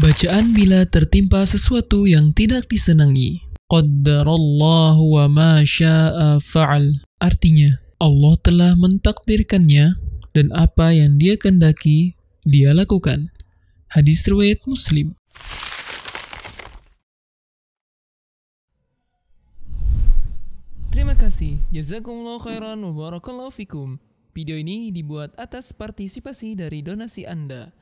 Bacaan bila tertimpa sesuatu yang tidak disenangi. Qaddarallahu wa ma syaa fa'al. Artinya, Allah telah mentakdirkannya dan apa yang dia kendaki, dia lakukan. Hadis riwayat Muslim. Terima kasih. Jazakumullah khairan wa barakallahu fikum. Video ini dibuat atas partisipasi dari donasi Anda.